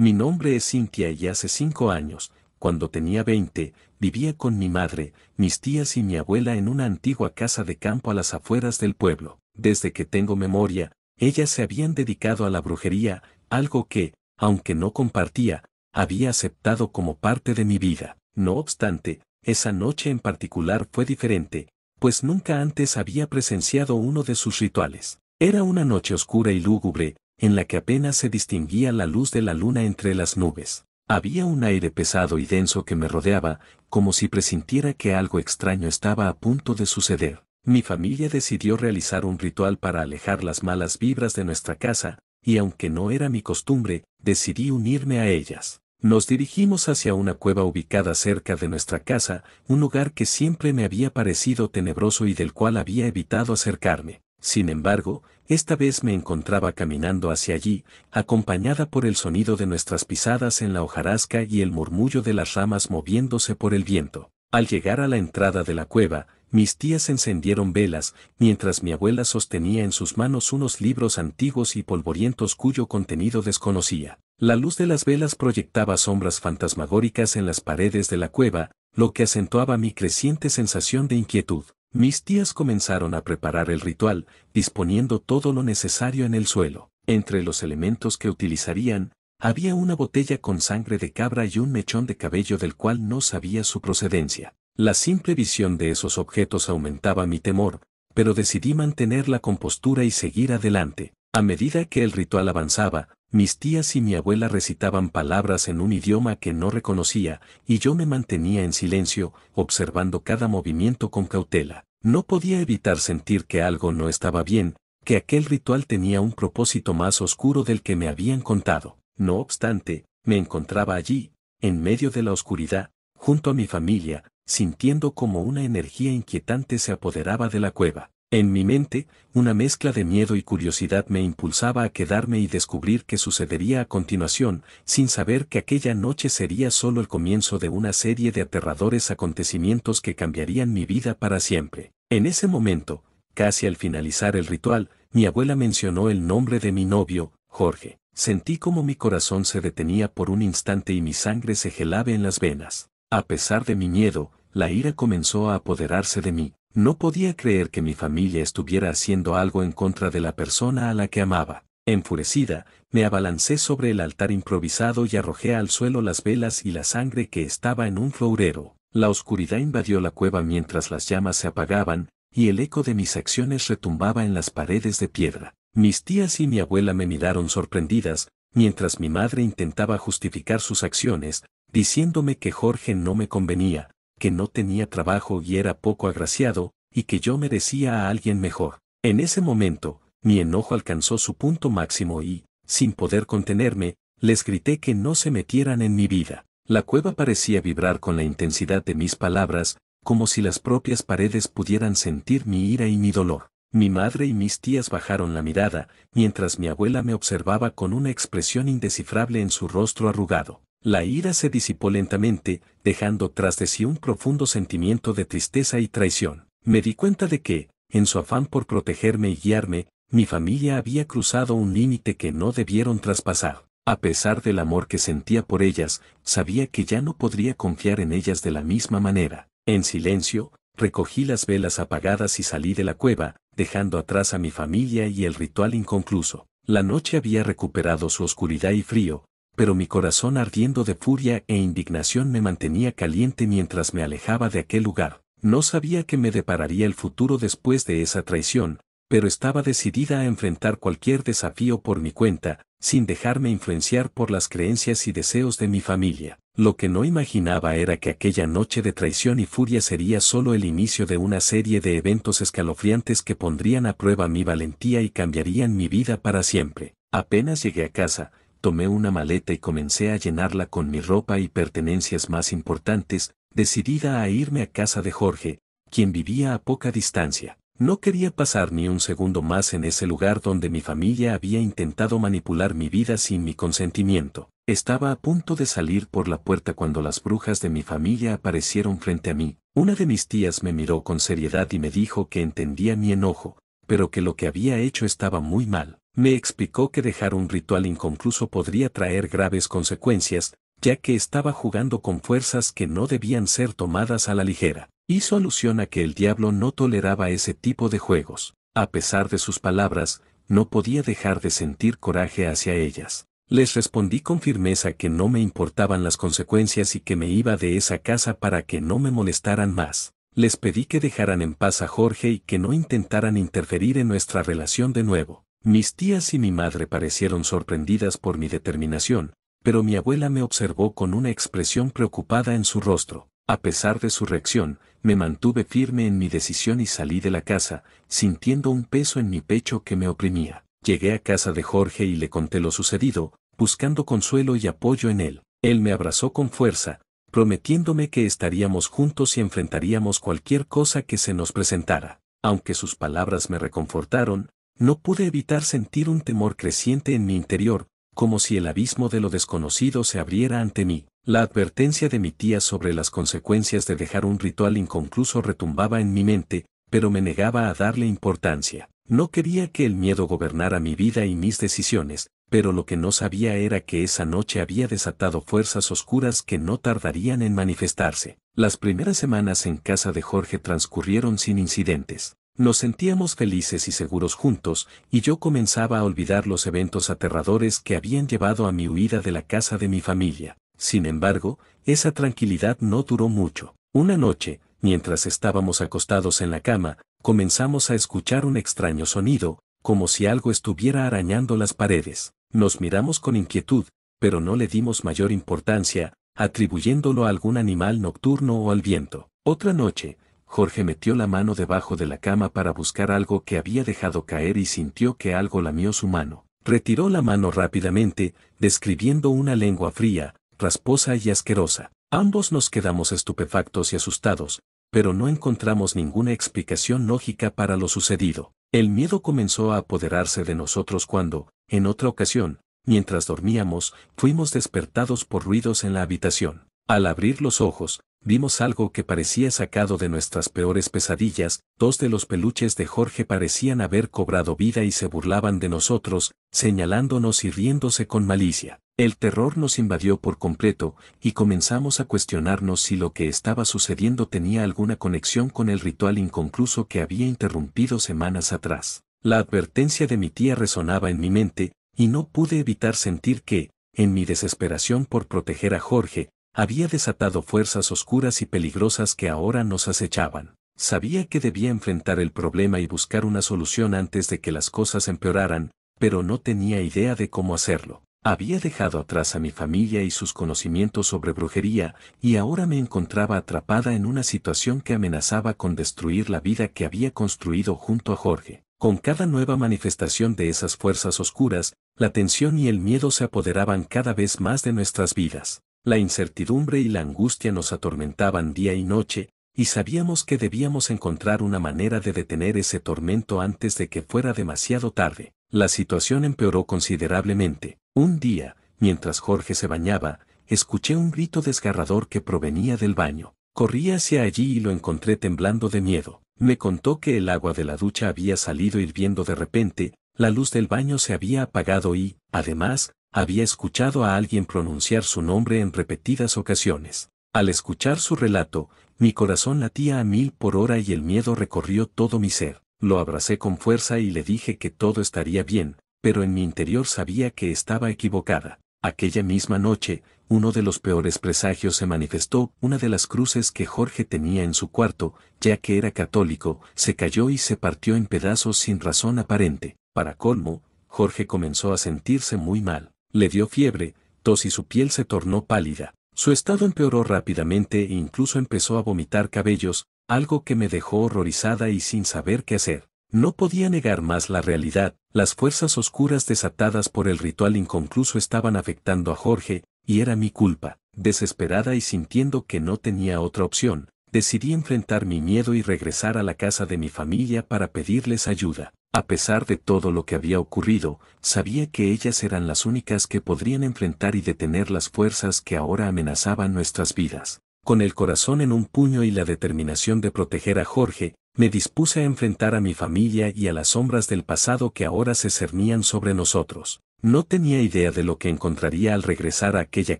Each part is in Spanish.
Mi nombre es Cintia y hace cinco años, cuando tenía veinte, vivía con mi madre, mis tías y mi abuela en una antigua casa de campo a las afueras del pueblo. Desde que tengo memoria, ellas se habían dedicado a la brujería, algo que, aunque no compartía, había aceptado como parte de mi vida. No obstante, esa noche en particular fue diferente, pues nunca antes había presenciado uno de sus rituales. Era una noche oscura y lúgubre, en la que apenas se distinguía la luz de la luna entre las nubes. Había un aire pesado y denso que me rodeaba, como si presintiera que algo extraño estaba a punto de suceder. Mi familia decidió realizar un ritual para alejar las malas vibras de nuestra casa, y aunque no era mi costumbre, decidí unirme a ellas. Nos dirigimos hacia una cueva ubicada cerca de nuestra casa, un lugar que siempre me había parecido tenebroso y del cual había evitado acercarme. Sin embargo, esta vez me encontraba caminando hacia allí, acompañada por el sonido de nuestras pisadas en la hojarasca y el murmullo de las ramas moviéndose por el viento. Al llegar a la entrada de la cueva, mis tías encendieron velas, mientras mi abuela sostenía en sus manos unos libros antiguos y polvorientos cuyo contenido desconocía. La luz de las velas proyectaba sombras fantasmagóricas en las paredes de la cueva, lo que acentuaba mi creciente sensación de inquietud. Mis tías comenzaron a preparar el ritual, disponiendo todo lo necesario en el suelo. Entre los elementos que utilizarían, había una botella con sangre de cabra y un mechón de cabello del cual no sabía su procedencia. La simple visión de esos objetos aumentaba mi temor, pero decidí mantener la compostura y seguir adelante. A medida que el ritual avanzaba, mis tías y mi abuela recitaban palabras en un idioma que no reconocía, y yo me mantenía en silencio, observando cada movimiento con cautela. No podía evitar sentir que algo no estaba bien, que aquel ritual tenía un propósito más oscuro del que me habían contado. No obstante, me encontraba allí, en medio de la oscuridad, junto a mi familia, sintiendo como una energía inquietante se apoderaba de la cueva. En mi mente, una mezcla de miedo y curiosidad me impulsaba a quedarme y descubrir qué sucedería a continuación, sin saber que aquella noche sería solo el comienzo de una serie de aterradores acontecimientos que cambiarían mi vida para siempre. En ese momento, casi al finalizar el ritual, mi abuela mencionó el nombre de mi novio, Jorge. Sentí como mi corazón se detenía por un instante y mi sangre se gelaba en las venas. A pesar de mi miedo, la ira comenzó a apoderarse de mí, no podía creer que mi familia estuviera haciendo algo en contra de la persona a la que amaba. Enfurecida, me abalancé sobre el altar improvisado y arrojé al suelo las velas y la sangre que estaba en un florero. La oscuridad invadió la cueva mientras las llamas se apagaban, y el eco de mis acciones retumbaba en las paredes de piedra. Mis tías y mi abuela me miraron sorprendidas, mientras mi madre intentaba justificar sus acciones, diciéndome que Jorge no me convenía, que no tenía trabajo y era poco agraciado, y que yo merecía a alguien mejor. En ese momento, mi enojo alcanzó su punto máximo y, sin poder contenerme, les grité que no se metieran en mi vida. La cueva parecía vibrar con la intensidad de mis palabras, como si las propias paredes pudieran sentir mi ira y mi dolor. Mi madre y mis tías bajaron la mirada, mientras mi abuela me observaba con una expresión indescifrable en su rostro arrugado. La ira se disipó lentamente, dejando tras de sí un profundo sentimiento de tristeza y traición. Me di cuenta de que, en su afán por protegerme y guiarme, mi familia había cruzado un límite que no debieron traspasar. A pesar del amor que sentía por ellas, sabía que ya no podría confiar en ellas de la misma manera. En silencio, recogí las velas apagadas y salí de la cueva, dejando atrás a mi familia y el ritual inconcluso. La noche había recuperado su oscuridad y frío, pero mi corazón ardiendo de furia e indignación me mantenía caliente mientras me alejaba de aquel lugar. No sabía que me depararía el futuro después de esa traición, pero estaba decidida a enfrentar cualquier desafío por mi cuenta, sin dejarme influenciar por las creencias y deseos de mi familia. Lo que no imaginaba era que aquella noche de traición y furia sería solo el inicio de una serie de eventos escalofriantes que pondrían a prueba mi valentía y cambiarían mi vida para siempre. Apenas llegué a casa, tomé una maleta y comencé a llenarla con mi ropa y pertenencias más importantes, decidida a irme a casa de Jorge, quien vivía a poca distancia. No quería pasar ni un segundo más en ese lugar donde mi familia había intentado manipular mi vida sin mi consentimiento. Estaba a punto de salir por la puerta cuando las brujas de mi familia aparecieron frente a mí. Una de mis tías me miró con seriedad y me dijo que entendía mi enojo, pero que lo que había hecho estaba muy mal me explicó que dejar un ritual inconcluso podría traer graves consecuencias, ya que estaba jugando con fuerzas que no debían ser tomadas a la ligera. Hizo alusión a que el diablo no toleraba ese tipo de juegos. A pesar de sus palabras, no podía dejar de sentir coraje hacia ellas. Les respondí con firmeza que no me importaban las consecuencias y que me iba de esa casa para que no me molestaran más. Les pedí que dejaran en paz a Jorge y que no intentaran interferir en nuestra relación de nuevo. Mis tías y mi madre parecieron sorprendidas por mi determinación, pero mi abuela me observó con una expresión preocupada en su rostro. A pesar de su reacción, me mantuve firme en mi decisión y salí de la casa, sintiendo un peso en mi pecho que me oprimía. Llegué a casa de Jorge y le conté lo sucedido, buscando consuelo y apoyo en él. Él me abrazó con fuerza, prometiéndome que estaríamos juntos y enfrentaríamos cualquier cosa que se nos presentara. Aunque sus palabras me reconfortaron, no pude evitar sentir un temor creciente en mi interior, como si el abismo de lo desconocido se abriera ante mí. La advertencia de mi tía sobre las consecuencias de dejar un ritual inconcluso retumbaba en mi mente, pero me negaba a darle importancia. No quería que el miedo gobernara mi vida y mis decisiones, pero lo que no sabía era que esa noche había desatado fuerzas oscuras que no tardarían en manifestarse. Las primeras semanas en casa de Jorge transcurrieron sin incidentes. Nos sentíamos felices y seguros juntos, y yo comenzaba a olvidar los eventos aterradores que habían llevado a mi huida de la casa de mi familia. Sin embargo, esa tranquilidad no duró mucho. Una noche, mientras estábamos acostados en la cama, comenzamos a escuchar un extraño sonido, como si algo estuviera arañando las paredes. Nos miramos con inquietud, pero no le dimos mayor importancia, atribuyéndolo a algún animal nocturno o al viento. Otra noche, Jorge metió la mano debajo de la cama para buscar algo que había dejado caer y sintió que algo lamió su mano. Retiró la mano rápidamente, describiendo una lengua fría, rasposa y asquerosa. Ambos nos quedamos estupefactos y asustados, pero no encontramos ninguna explicación lógica para lo sucedido. El miedo comenzó a apoderarse de nosotros cuando, en otra ocasión, mientras dormíamos, fuimos despertados por ruidos en la habitación. Al abrir los ojos, vimos algo que parecía sacado de nuestras peores pesadillas, dos de los peluches de Jorge parecían haber cobrado vida y se burlaban de nosotros, señalándonos y riéndose con malicia. El terror nos invadió por completo, y comenzamos a cuestionarnos si lo que estaba sucediendo tenía alguna conexión con el ritual inconcluso que había interrumpido semanas atrás. La advertencia de mi tía resonaba en mi mente, y no pude evitar sentir que, en mi desesperación por proteger a Jorge, había desatado fuerzas oscuras y peligrosas que ahora nos acechaban. Sabía que debía enfrentar el problema y buscar una solución antes de que las cosas empeoraran, pero no tenía idea de cómo hacerlo. Había dejado atrás a mi familia y sus conocimientos sobre brujería, y ahora me encontraba atrapada en una situación que amenazaba con destruir la vida que había construido junto a Jorge. Con cada nueva manifestación de esas fuerzas oscuras, la tensión y el miedo se apoderaban cada vez más de nuestras vidas. La incertidumbre y la angustia nos atormentaban día y noche, y sabíamos que debíamos encontrar una manera de detener ese tormento antes de que fuera demasiado tarde. La situación empeoró considerablemente. Un día, mientras Jorge se bañaba, escuché un grito desgarrador que provenía del baño. Corrí hacia allí y lo encontré temblando de miedo. Me contó que el agua de la ducha había salido hirviendo de repente, la luz del baño se había apagado y, además, había escuchado a alguien pronunciar su nombre en repetidas ocasiones. Al escuchar su relato, mi corazón latía a mil por hora y el miedo recorrió todo mi ser. Lo abracé con fuerza y le dije que todo estaría bien, pero en mi interior sabía que estaba equivocada. Aquella misma noche, uno de los peores presagios se manifestó, una de las cruces que Jorge tenía en su cuarto, ya que era católico, se cayó y se partió en pedazos sin razón aparente. Para colmo, Jorge comenzó a sentirse muy mal le dio fiebre, tos y su piel se tornó pálida. Su estado empeoró rápidamente e incluso empezó a vomitar cabellos, algo que me dejó horrorizada y sin saber qué hacer. No podía negar más la realidad, las fuerzas oscuras desatadas por el ritual inconcluso estaban afectando a Jorge, y era mi culpa. Desesperada y sintiendo que no tenía otra opción, decidí enfrentar mi miedo y regresar a la casa de mi familia para pedirles ayuda. A pesar de todo lo que había ocurrido, sabía que ellas eran las únicas que podrían enfrentar y detener las fuerzas que ahora amenazaban nuestras vidas. Con el corazón en un puño y la determinación de proteger a Jorge, me dispuse a enfrentar a mi familia y a las sombras del pasado que ahora se cernían sobre nosotros. No tenía idea de lo que encontraría al regresar a aquella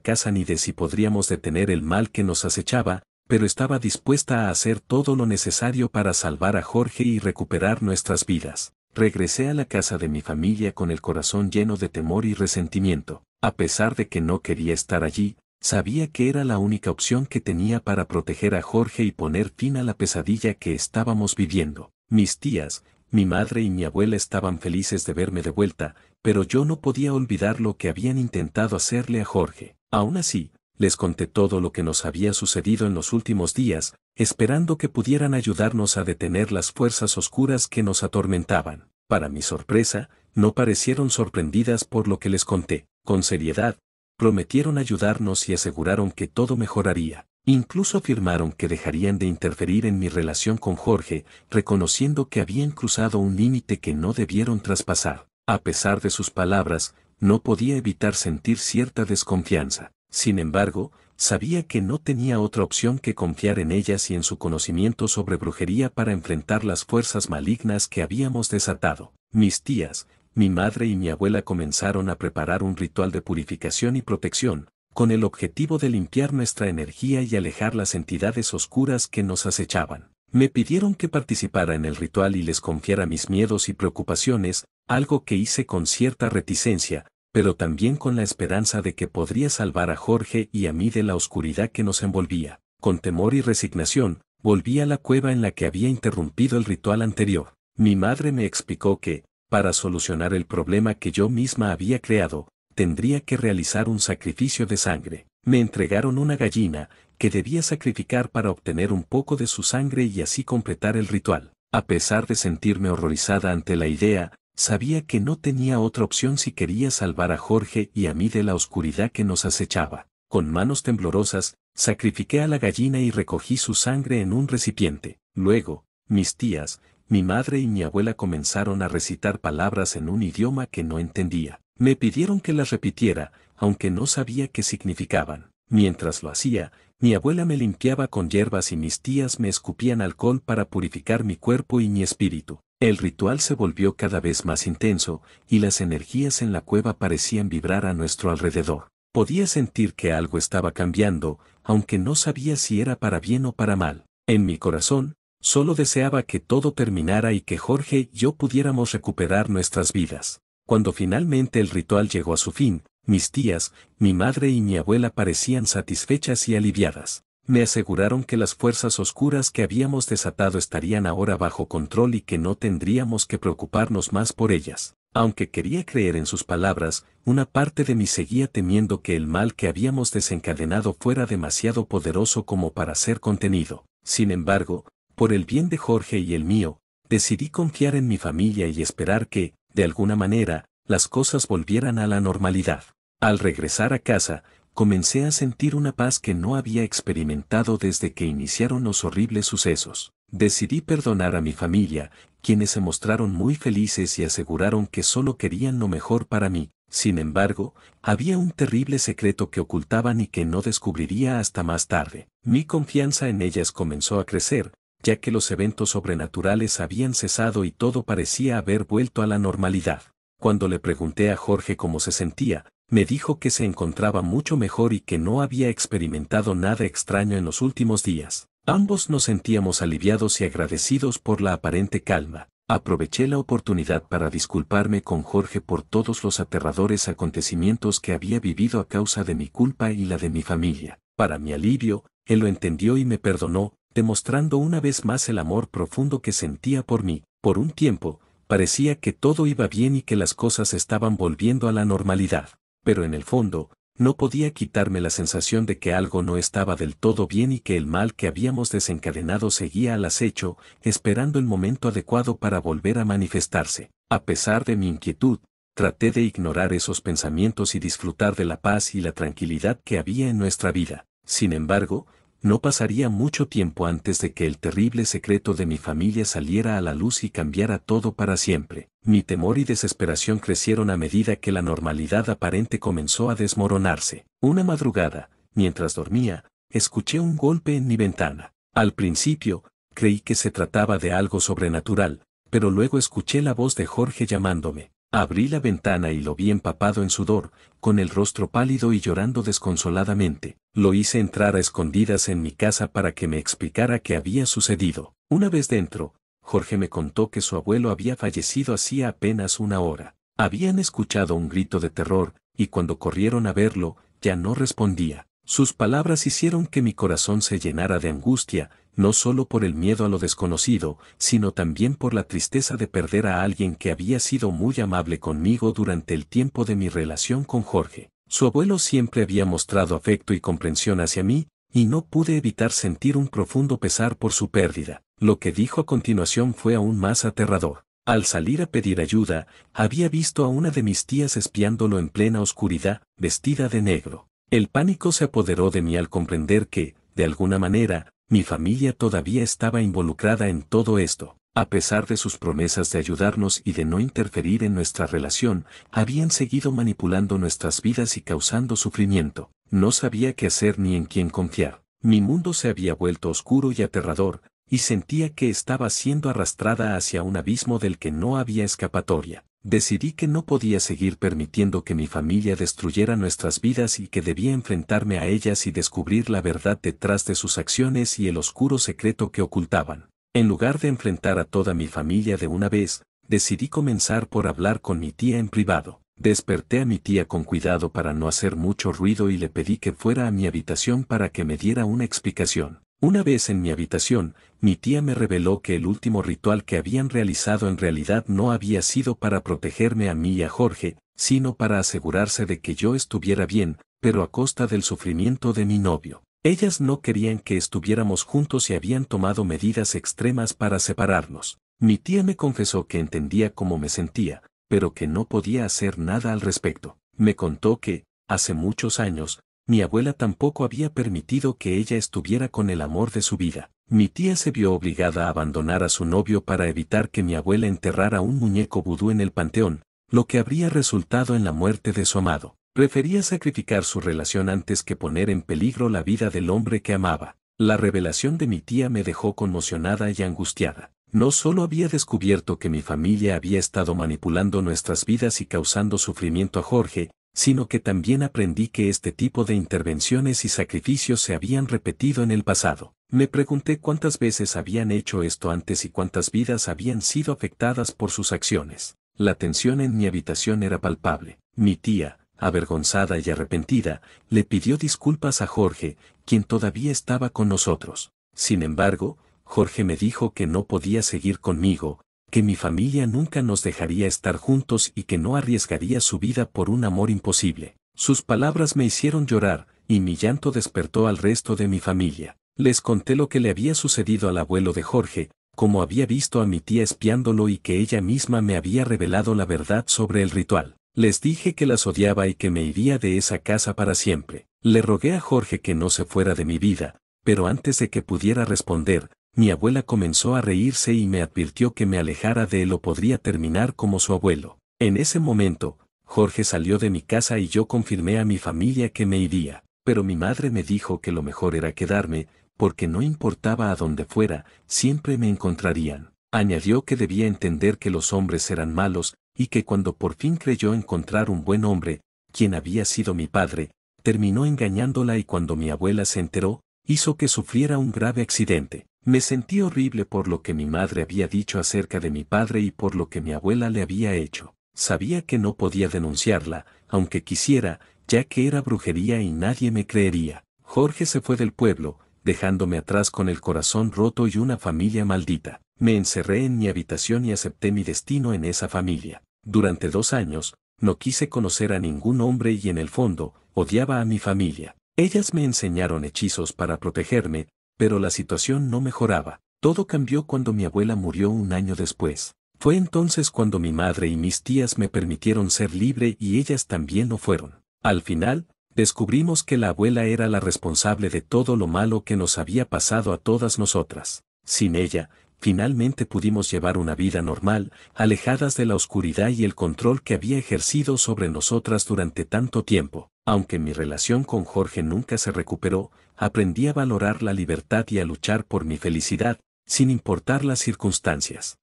casa ni de si podríamos detener el mal que nos acechaba, pero estaba dispuesta a hacer todo lo necesario para salvar a Jorge y recuperar nuestras vidas regresé a la casa de mi familia con el corazón lleno de temor y resentimiento. A pesar de que no quería estar allí, sabía que era la única opción que tenía para proteger a Jorge y poner fin a la pesadilla que estábamos viviendo. Mis tías, mi madre y mi abuela estaban felices de verme de vuelta, pero yo no podía olvidar lo que habían intentado hacerle a Jorge. Aún así, les conté todo lo que nos había sucedido en los últimos días, esperando que pudieran ayudarnos a detener las fuerzas oscuras que nos atormentaban. Para mi sorpresa, no parecieron sorprendidas por lo que les conté. Con seriedad, prometieron ayudarnos y aseguraron que todo mejoraría. Incluso afirmaron que dejarían de interferir en mi relación con Jorge, reconociendo que habían cruzado un límite que no debieron traspasar. A pesar de sus palabras, no podía evitar sentir cierta desconfianza. Sin embargo, sabía que no tenía otra opción que confiar en ellas y en su conocimiento sobre brujería para enfrentar las fuerzas malignas que habíamos desatado. Mis tías, mi madre y mi abuela comenzaron a preparar un ritual de purificación y protección, con el objetivo de limpiar nuestra energía y alejar las entidades oscuras que nos acechaban. Me pidieron que participara en el ritual y les confiara mis miedos y preocupaciones, algo que hice con cierta reticencia, pero también con la esperanza de que podría salvar a Jorge y a mí de la oscuridad que nos envolvía. Con temor y resignación, volví a la cueva en la que había interrumpido el ritual anterior. Mi madre me explicó que, para solucionar el problema que yo misma había creado, tendría que realizar un sacrificio de sangre. Me entregaron una gallina, que debía sacrificar para obtener un poco de su sangre y así completar el ritual. A pesar de sentirme horrorizada ante la idea, sabía que no tenía otra opción si quería salvar a Jorge y a mí de la oscuridad que nos acechaba. Con manos temblorosas, sacrifiqué a la gallina y recogí su sangre en un recipiente. Luego, mis tías, mi madre y mi abuela comenzaron a recitar palabras en un idioma que no entendía. Me pidieron que las repitiera, aunque no sabía qué significaban. Mientras lo hacía, mi abuela me limpiaba con hierbas y mis tías me escupían alcohol para purificar mi cuerpo y mi espíritu. El ritual se volvió cada vez más intenso, y las energías en la cueva parecían vibrar a nuestro alrededor. Podía sentir que algo estaba cambiando, aunque no sabía si era para bien o para mal. En mi corazón, solo deseaba que todo terminara y que Jorge y yo pudiéramos recuperar nuestras vidas. Cuando finalmente el ritual llegó a su fin, mis tías, mi madre y mi abuela parecían satisfechas y aliviadas. Me aseguraron que las fuerzas oscuras que habíamos desatado estarían ahora bajo control y que no tendríamos que preocuparnos más por ellas. Aunque quería creer en sus palabras, una parte de mí seguía temiendo que el mal que habíamos desencadenado fuera demasiado poderoso como para ser contenido. Sin embargo, por el bien de Jorge y el mío, decidí confiar en mi familia y esperar que, de alguna manera, las cosas volvieran a la normalidad. Al regresar a casa, comencé a sentir una paz que no había experimentado desde que iniciaron los horribles sucesos. Decidí perdonar a mi familia, quienes se mostraron muy felices y aseguraron que solo querían lo mejor para mí. Sin embargo, había un terrible secreto que ocultaban y que no descubriría hasta más tarde. Mi confianza en ellas comenzó a crecer, ya que los eventos sobrenaturales habían cesado y todo parecía haber vuelto a la normalidad. Cuando le pregunté a Jorge cómo se sentía, me dijo que se encontraba mucho mejor y que no había experimentado nada extraño en los últimos días. Ambos nos sentíamos aliviados y agradecidos por la aparente calma. Aproveché la oportunidad para disculparme con Jorge por todos los aterradores acontecimientos que había vivido a causa de mi culpa y la de mi familia. Para mi alivio, él lo entendió y me perdonó, demostrando una vez más el amor profundo que sentía por mí. Por un tiempo, parecía que todo iba bien y que las cosas estaban volviendo a la normalidad pero en el fondo, no podía quitarme la sensación de que algo no estaba del todo bien y que el mal que habíamos desencadenado seguía al acecho, esperando el momento adecuado para volver a manifestarse. A pesar de mi inquietud, traté de ignorar esos pensamientos y disfrutar de la paz y la tranquilidad que había en nuestra vida. Sin embargo, no pasaría mucho tiempo antes de que el terrible secreto de mi familia saliera a la luz y cambiara todo para siempre. Mi temor y desesperación crecieron a medida que la normalidad aparente comenzó a desmoronarse. Una madrugada, mientras dormía, escuché un golpe en mi ventana. Al principio, creí que se trataba de algo sobrenatural, pero luego escuché la voz de Jorge llamándome. Abrí la ventana y lo vi empapado en sudor, con el rostro pálido y llorando desconsoladamente. Lo hice entrar a escondidas en mi casa para que me explicara qué había sucedido. Una vez dentro, Jorge me contó que su abuelo había fallecido hacía apenas una hora. Habían escuchado un grito de terror, y cuando corrieron a verlo, ya no respondía. Sus palabras hicieron que mi corazón se llenara de angustia, no solo por el miedo a lo desconocido, sino también por la tristeza de perder a alguien que había sido muy amable conmigo durante el tiempo de mi relación con Jorge. Su abuelo siempre había mostrado afecto y comprensión hacia mí, y no pude evitar sentir un profundo pesar por su pérdida. Lo que dijo a continuación fue aún más aterrador. Al salir a pedir ayuda, había visto a una de mis tías espiándolo en plena oscuridad, vestida de negro. El pánico se apoderó de mí al comprender que, de alguna manera, mi familia todavía estaba involucrada en todo esto. A pesar de sus promesas de ayudarnos y de no interferir en nuestra relación, habían seguido manipulando nuestras vidas y causando sufrimiento. No sabía qué hacer ni en quién confiar. Mi mundo se había vuelto oscuro y aterrador, y sentía que estaba siendo arrastrada hacia un abismo del que no había escapatoria. Decidí que no podía seguir permitiendo que mi familia destruyera nuestras vidas y que debía enfrentarme a ellas y descubrir la verdad detrás de sus acciones y el oscuro secreto que ocultaban. En lugar de enfrentar a toda mi familia de una vez, decidí comenzar por hablar con mi tía en privado. Desperté a mi tía con cuidado para no hacer mucho ruido y le pedí que fuera a mi habitación para que me diera una explicación. Una vez en mi habitación, mi tía me reveló que el último ritual que habían realizado en realidad no había sido para protegerme a mí y a Jorge, sino para asegurarse de que yo estuviera bien, pero a costa del sufrimiento de mi novio. Ellas no querían que estuviéramos juntos y habían tomado medidas extremas para separarnos. Mi tía me confesó que entendía cómo me sentía, pero que no podía hacer nada al respecto. Me contó que, hace muchos años, mi abuela tampoco había permitido que ella estuviera con el amor de su vida. Mi tía se vio obligada a abandonar a su novio para evitar que mi abuela enterrara un muñeco vudú en el panteón, lo que habría resultado en la muerte de su amado. Prefería sacrificar su relación antes que poner en peligro la vida del hombre que amaba. La revelación de mi tía me dejó conmocionada y angustiada. No solo había descubierto que mi familia había estado manipulando nuestras vidas y causando sufrimiento a Jorge, sino que también aprendí que este tipo de intervenciones y sacrificios se habían repetido en el pasado. Me pregunté cuántas veces habían hecho esto antes y cuántas vidas habían sido afectadas por sus acciones. La tensión en mi habitación era palpable. Mi tía, avergonzada y arrepentida, le pidió disculpas a Jorge, quien todavía estaba con nosotros. Sin embargo, Jorge me dijo que no podía seguir conmigo, que mi familia nunca nos dejaría estar juntos y que no arriesgaría su vida por un amor imposible. Sus palabras me hicieron llorar, y mi llanto despertó al resto de mi familia. Les conté lo que le había sucedido al abuelo de Jorge, como había visto a mi tía espiándolo y que ella misma me había revelado la verdad sobre el ritual. Les dije que las odiaba y que me iría de esa casa para siempre. Le rogué a Jorge que no se fuera de mi vida, pero antes de que pudiera responder, mi abuela comenzó a reírse y me advirtió que me alejara de él o podría terminar como su abuelo. En ese momento, Jorge salió de mi casa y yo confirmé a mi familia que me iría, pero mi madre me dijo que lo mejor era quedarme, porque no importaba a dónde fuera, siempre me encontrarían. Añadió que debía entender que los hombres eran malos, y que cuando por fin creyó encontrar un buen hombre, quien había sido mi padre, terminó engañándola y cuando mi abuela se enteró, hizo que sufriera un grave accidente. Me sentí horrible por lo que mi madre había dicho acerca de mi padre y por lo que mi abuela le había hecho. Sabía que no podía denunciarla, aunque quisiera, ya que era brujería y nadie me creería. Jorge se fue del pueblo, dejándome atrás con el corazón roto y una familia maldita. Me encerré en mi habitación y acepté mi destino en esa familia. Durante dos años, no quise conocer a ningún hombre y en el fondo, odiaba a mi familia. Ellas me enseñaron hechizos para protegerme, pero la situación no mejoraba. Todo cambió cuando mi abuela murió un año después. Fue entonces cuando mi madre y mis tías me permitieron ser libre y ellas también lo fueron. Al final, descubrimos que la abuela era la responsable de todo lo malo que nos había pasado a todas nosotras. Sin ella, finalmente pudimos llevar una vida normal, alejadas de la oscuridad y el control que había ejercido sobre nosotras durante tanto tiempo. Aunque mi relación con Jorge nunca se recuperó, aprendí a valorar la libertad y a luchar por mi felicidad, sin importar las circunstancias.